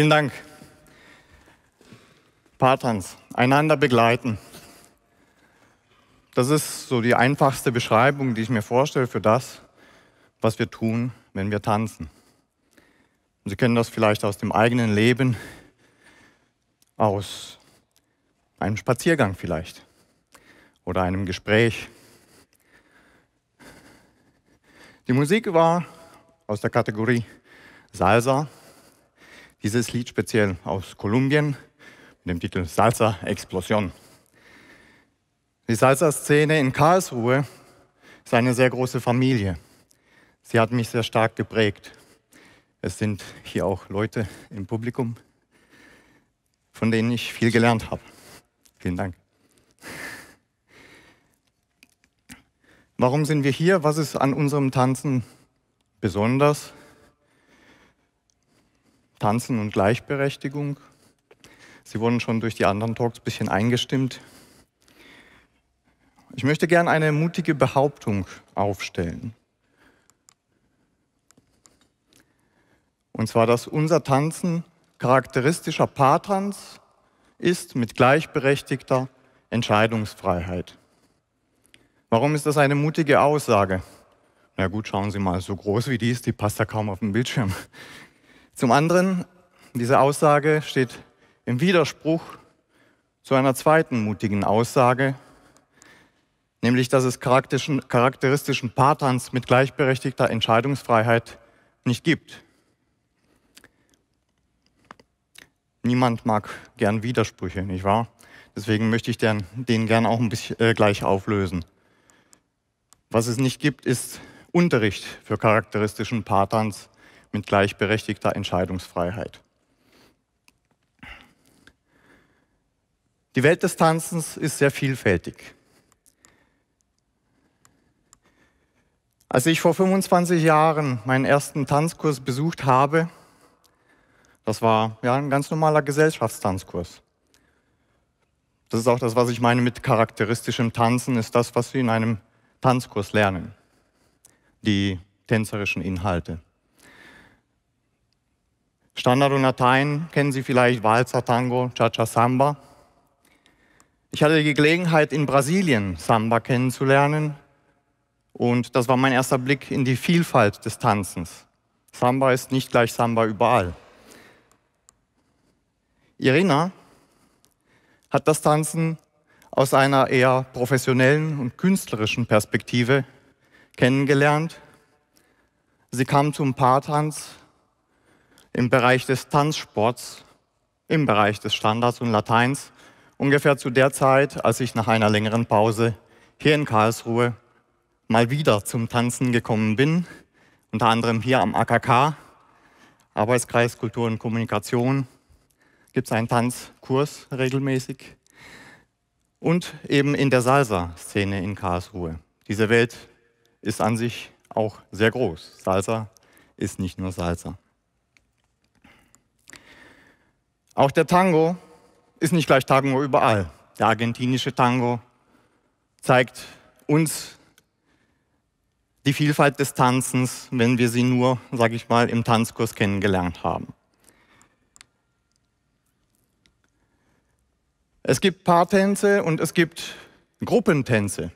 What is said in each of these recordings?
Vielen Dank. Patrons, einander begleiten. Das ist so die einfachste Beschreibung, die ich mir vorstelle für das, was wir tun, wenn wir tanzen. Sie kennen das vielleicht aus dem eigenen Leben, aus einem Spaziergang vielleicht oder einem Gespräch. Die Musik war aus der Kategorie Salsa dieses Lied speziell aus Kolumbien mit dem Titel Salsa Explosion. Die Salsa-Szene in Karlsruhe ist eine sehr große Familie. Sie hat mich sehr stark geprägt. Es sind hier auch Leute im Publikum, von denen ich viel gelernt habe. Vielen Dank. Warum sind wir hier? Was ist an unserem Tanzen besonders? Tanzen und Gleichberechtigung. Sie wurden schon durch die anderen Talks ein bisschen eingestimmt. Ich möchte gerne eine mutige Behauptung aufstellen. Und zwar, dass unser Tanzen charakteristischer Paartanz ist mit gleichberechtigter Entscheidungsfreiheit. Warum ist das eine mutige Aussage? Na gut, schauen Sie mal, so groß wie die ist, die passt ja kaum auf den Bildschirm. Zum anderen, diese Aussage steht im Widerspruch zu einer zweiten mutigen Aussage, nämlich dass es charakteristischen Patterns mit gleichberechtigter Entscheidungsfreiheit nicht gibt. Niemand mag gern Widersprüche, nicht wahr? Deswegen möchte ich den, den gern auch ein bisschen äh, gleich auflösen. Was es nicht gibt, ist Unterricht für charakteristischen Patterns mit gleichberechtigter Entscheidungsfreiheit. Die Welt des Tanzens ist sehr vielfältig. Als ich vor 25 Jahren meinen ersten Tanzkurs besucht habe, das war ja ein ganz normaler Gesellschaftstanzkurs. Das ist auch das, was ich meine mit charakteristischem Tanzen, ist das, was Sie in einem Tanzkurs lernen. Die tänzerischen Inhalte. Standard und Latein kennen Sie vielleicht Walzer, Tango, Cha-Cha, Samba. Ich hatte die Gelegenheit, in Brasilien Samba kennenzulernen und das war mein erster Blick in die Vielfalt des Tanzens. Samba ist nicht gleich Samba überall. Irina hat das Tanzen aus einer eher professionellen und künstlerischen Perspektive kennengelernt. Sie kam zum Paartanz im Bereich des Tanzsports, im Bereich des Standards und Lateins, ungefähr zu der Zeit, als ich nach einer längeren Pause hier in Karlsruhe mal wieder zum Tanzen gekommen bin, unter anderem hier am AKK, Arbeitskreis Kultur und Kommunikation, gibt es einen Tanzkurs regelmäßig und eben in der Salsa-Szene in Karlsruhe. Diese Welt ist an sich auch sehr groß. Salsa ist nicht nur Salsa. Auch der Tango ist nicht gleich Tango überall. Der argentinische Tango zeigt uns die Vielfalt des Tanzens, wenn wir sie nur, sage ich mal, im Tanzkurs kennengelernt haben. Es gibt Paartänze und es gibt Gruppentänze.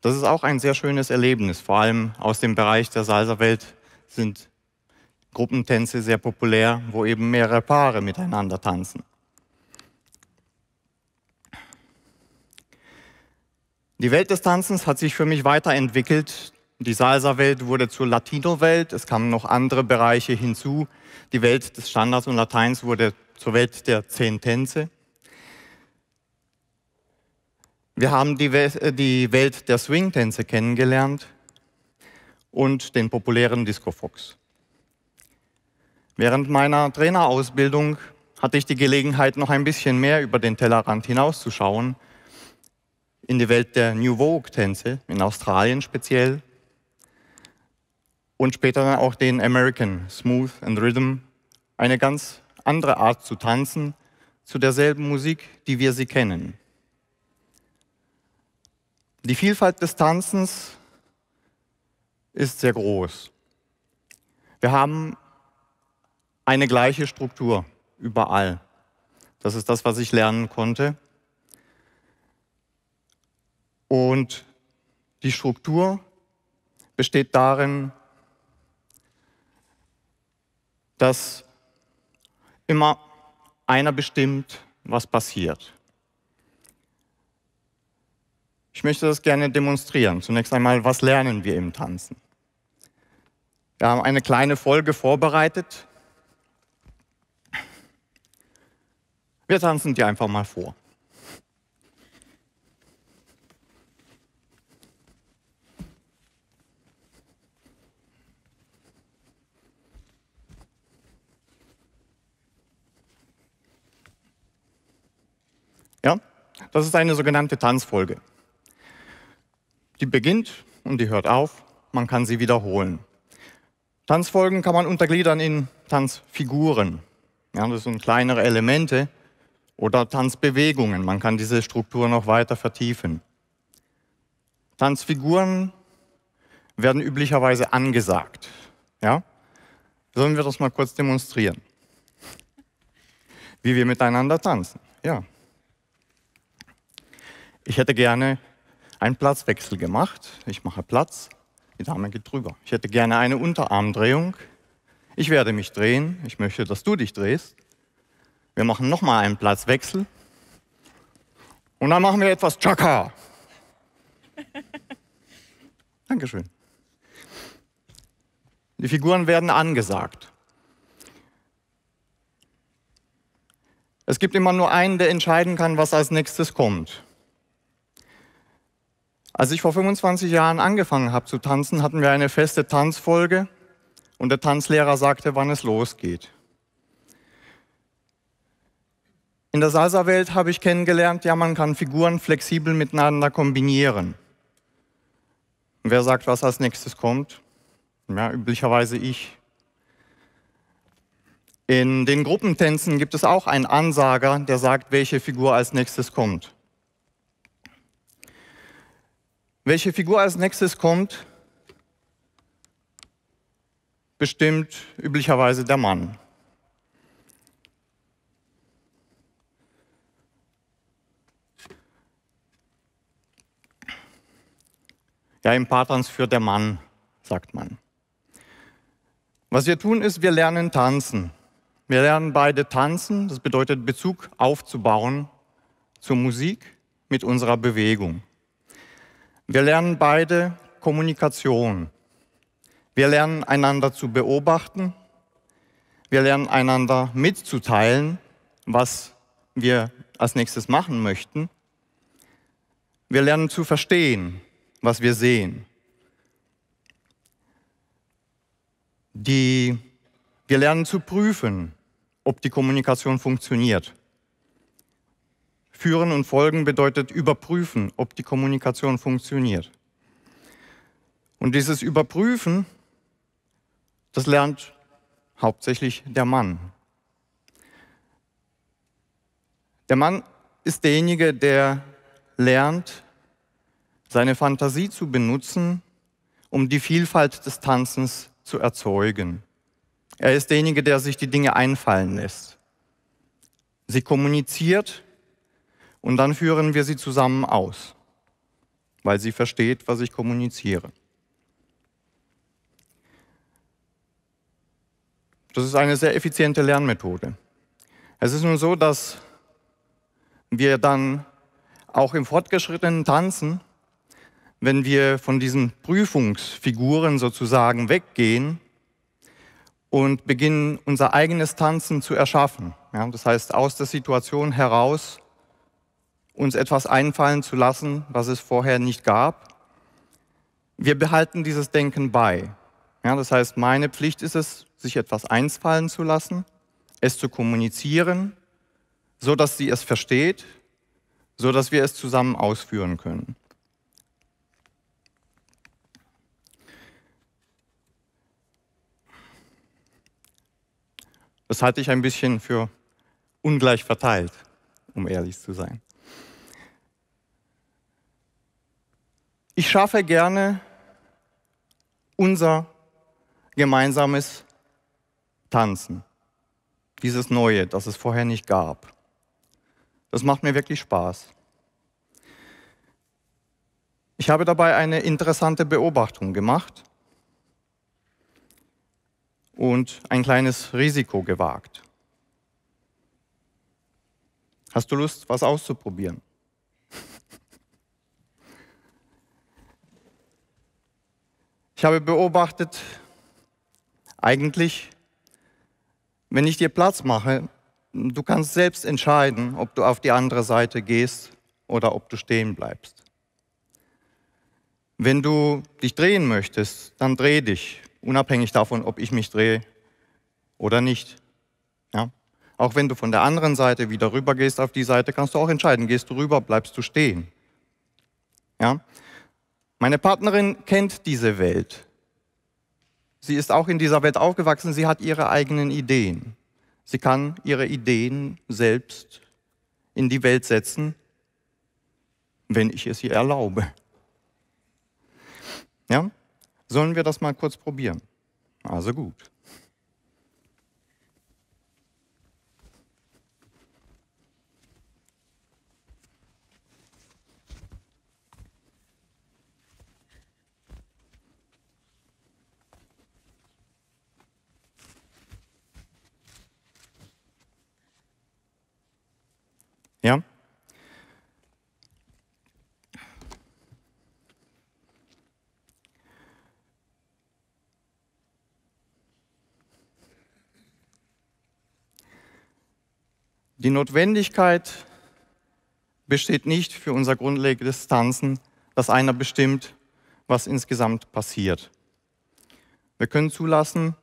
Das ist auch ein sehr schönes Erlebnis. Vor allem aus dem Bereich der Salsa-Welt sind Gruppentänze sehr populär, wo eben mehrere Paare miteinander tanzen. Die Welt des Tanzens hat sich für mich weiterentwickelt. Die Salsa-Welt wurde zur Latino-Welt. Es kamen noch andere Bereiche hinzu. Die Welt des Standards und Lateins wurde zur Welt der zehn Tänze. Wir haben die, äh, die Welt der Swing-Tänze kennengelernt und den populären Disco Fox. Während meiner Trainerausbildung hatte ich die Gelegenheit, noch ein bisschen mehr über den Tellerrand hinauszuschauen, in die Welt der New Vogue-Tänze, in Australien speziell, und später auch den American Smooth and Rhythm, eine ganz andere Art zu tanzen, zu derselben Musik, die wir sie kennen. Die Vielfalt des Tanzens ist sehr groß. Wir haben eine gleiche Struktur überall. Das ist das, was ich lernen konnte. Und die Struktur besteht darin, dass immer einer bestimmt, was passiert. Ich möchte das gerne demonstrieren. Zunächst einmal, was lernen wir im Tanzen? Wir haben eine kleine Folge vorbereitet, Wir tanzen die einfach mal vor. Ja, das ist eine sogenannte Tanzfolge. Die beginnt und die hört auf. Man kann sie wiederholen. Tanzfolgen kann man untergliedern in Tanzfiguren. Ja, das sind kleinere Elemente, oder Tanzbewegungen. Man kann diese Struktur noch weiter vertiefen. Tanzfiguren werden üblicherweise angesagt. Ja? Sollen wir das mal kurz demonstrieren? Wie wir miteinander tanzen. Ja. Ich hätte gerne einen Platzwechsel gemacht. Ich mache Platz. Die Dame geht drüber. Ich hätte gerne eine Unterarmdrehung. Ich werde mich drehen. Ich möchte, dass du dich drehst. Wir machen nochmal einen Platzwechsel. Und dann machen wir etwas Chaka. Dankeschön. Die Figuren werden angesagt. Es gibt immer nur einen, der entscheiden kann, was als nächstes kommt. Als ich vor 25 Jahren angefangen habe zu tanzen, hatten wir eine feste Tanzfolge und der Tanzlehrer sagte, wann es losgeht. In der Salsa-Welt habe ich kennengelernt, ja, man kann Figuren flexibel miteinander kombinieren. Und wer sagt, was als nächstes kommt? Ja, üblicherweise ich. In den Gruppentänzen gibt es auch einen Ansager, der sagt, welche Figur als nächstes kommt. Welche Figur als nächstes kommt, bestimmt üblicherweise der Mann. Ja, im Patrons für der Mann, sagt man. Was wir tun ist, wir lernen tanzen. Wir lernen beide tanzen, das bedeutet Bezug aufzubauen zur Musik mit unserer Bewegung. Wir lernen beide Kommunikation. Wir lernen einander zu beobachten. Wir lernen einander mitzuteilen, was wir als nächstes machen möchten. Wir lernen zu verstehen, was wir sehen. Die, wir lernen zu prüfen, ob die Kommunikation funktioniert. Führen und folgen bedeutet überprüfen, ob die Kommunikation funktioniert. Und dieses Überprüfen, das lernt hauptsächlich der Mann. Der Mann ist derjenige, der lernt, seine Fantasie zu benutzen, um die Vielfalt des Tanzens zu erzeugen. Er ist derjenige, der sich die Dinge einfallen lässt. Sie kommuniziert und dann führen wir sie zusammen aus, weil sie versteht, was ich kommuniziere. Das ist eine sehr effiziente Lernmethode. Es ist nun so, dass wir dann auch im fortgeschrittenen Tanzen wenn wir von diesen Prüfungsfiguren sozusagen weggehen und beginnen, unser eigenes Tanzen zu erschaffen. Ja, das heißt, aus der Situation heraus uns etwas einfallen zu lassen, was es vorher nicht gab. Wir behalten dieses Denken bei. Ja, das heißt, meine Pflicht ist es, sich etwas einfallen zu lassen, es zu kommunizieren, so dass sie es versteht, so dass wir es zusammen ausführen können. Das halte ich ein bisschen für ungleich verteilt, um ehrlich zu sein. Ich schaffe gerne unser gemeinsames Tanzen. Dieses Neue, das es vorher nicht gab. Das macht mir wirklich Spaß. Ich habe dabei eine interessante Beobachtung gemacht und ein kleines Risiko gewagt. Hast du Lust, was auszuprobieren? Ich habe beobachtet, eigentlich, wenn ich dir Platz mache, du kannst selbst entscheiden, ob du auf die andere Seite gehst oder ob du stehen bleibst. Wenn du dich drehen möchtest, dann dreh dich unabhängig davon, ob ich mich drehe oder nicht. Ja? Auch wenn du von der anderen Seite wieder rüber gehst auf die Seite, kannst du auch entscheiden, gehst du rüber, bleibst du stehen. Ja? Meine Partnerin kennt diese Welt. Sie ist auch in dieser Welt aufgewachsen, sie hat ihre eigenen Ideen. Sie kann ihre Ideen selbst in die Welt setzen, wenn ich es ihr erlaube. Ja? Sollen wir das mal kurz probieren? Also gut. Die Notwendigkeit besteht nicht für unser grundlegendes Tanzen, dass einer bestimmt, was insgesamt passiert. Wir können zulassen,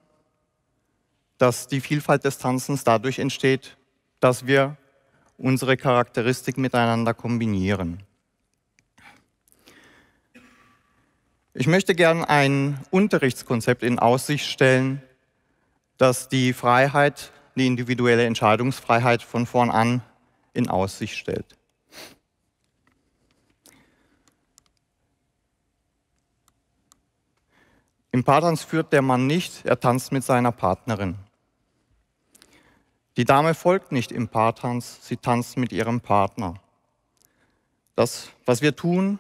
dass die Vielfalt des Tanzens dadurch entsteht, dass wir unsere Charakteristik miteinander kombinieren. Ich möchte gern ein Unterrichtskonzept in Aussicht stellen, das die Freiheit die individuelle Entscheidungsfreiheit von vorn an in Aussicht stellt. Im Paartanz führt der Mann nicht, er tanzt mit seiner Partnerin. Die Dame folgt nicht im Paartanz, sie tanzt mit ihrem Partner. Das, was wir tun,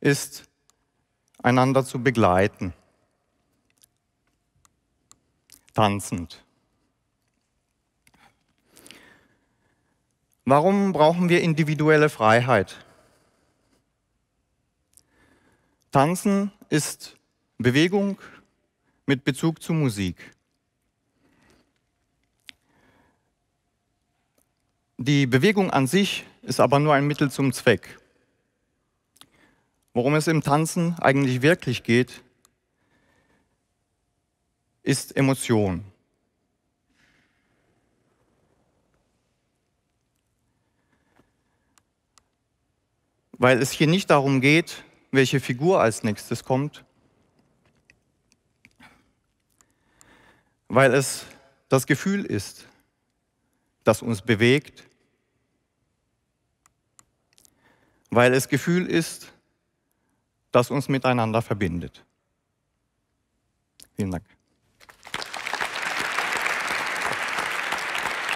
ist, einander zu begleiten, tanzend. Warum brauchen wir individuelle Freiheit? Tanzen ist Bewegung mit Bezug zu Musik. Die Bewegung an sich ist aber nur ein Mittel zum Zweck. Worum es im Tanzen eigentlich wirklich geht, ist Emotion. weil es hier nicht darum geht, welche Figur als nächstes kommt, weil es das Gefühl ist, das uns bewegt, weil es Gefühl ist, das uns miteinander verbindet. Vielen Dank.